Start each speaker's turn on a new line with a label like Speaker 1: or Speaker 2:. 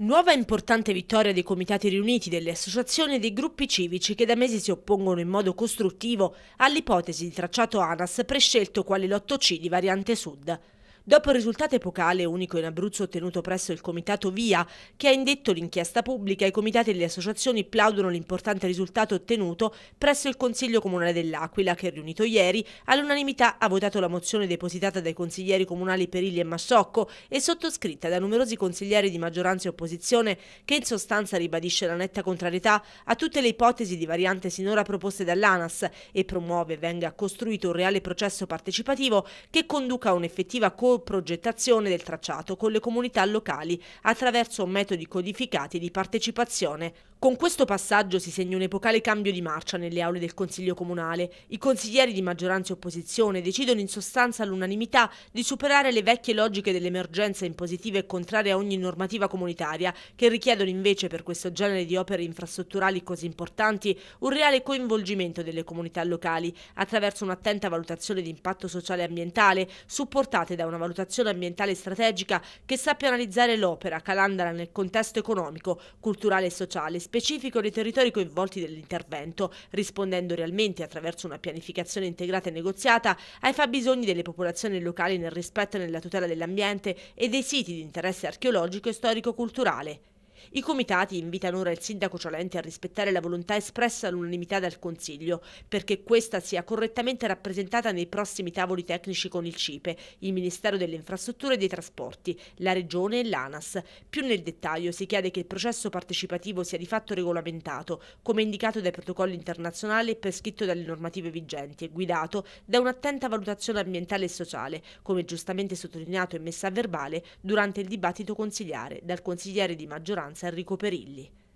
Speaker 1: Nuova importante vittoria dei comitati riuniti, delle associazioni e dei gruppi civici che da mesi si oppongono in modo costruttivo all'ipotesi di tracciato ANAS prescelto quale lotto C di variante sud. Dopo il risultato epocale unico in Abruzzo ottenuto presso il Comitato VIA, che ha indetto l'inchiesta pubblica, i comitati e le associazioni plaudono l'importante risultato ottenuto presso il Consiglio Comunale dell'Aquila, che riunito ieri all'unanimità ha votato la mozione depositata dai consiglieri comunali Perilli e Massocco e sottoscritta da numerosi consiglieri di maggioranza e opposizione, che in sostanza ribadisce la netta contrarietà a tutte le ipotesi di variante sinora proposte dall'ANAS e promuove venga costruito un reale processo partecipativo che conduca a un'effettiva cooperazione coprogettazione del tracciato con le comunità locali attraverso metodi codificati di partecipazione. Con questo passaggio si segna un epocale cambio di marcia nelle aule del Consiglio Comunale. I consiglieri di maggioranza e opposizione decidono in sostanza all'unanimità di superare le vecchie logiche dell'emergenza impositiva e contraria a ogni normativa comunitaria, che richiedono invece per questo genere di opere infrastrutturali così importanti un reale coinvolgimento delle comunità locali attraverso un'attenta valutazione di impatto sociale e ambientale, supportate da una valutazione valutazione ambientale strategica che sappia analizzare l'opera calandra nel contesto economico, culturale e sociale specifico dei territori coinvolti dell'intervento, rispondendo realmente attraverso una pianificazione integrata e negoziata ai fabbisogni delle popolazioni locali nel rispetto e nella tutela dell'ambiente e dei siti di interesse archeologico e storico-culturale. I comitati invitano ora il sindaco Ciolenti a rispettare la volontà espressa all'unanimità dal Consiglio perché questa sia correttamente rappresentata nei prossimi tavoli tecnici con il CIPE, il Ministero delle Infrastrutture e dei Trasporti, la Regione e l'ANAS. Più nel dettaglio si chiede che il processo partecipativo sia di fatto regolamentato, come indicato dai protocolli internazionali e prescritto dalle normative vigenti e guidato da un'attenta valutazione ambientale e sociale, come giustamente sottolineato e messa a verbale durante il dibattito consigliare dal consigliere di maggioranza maggioranza Enrico Perilli.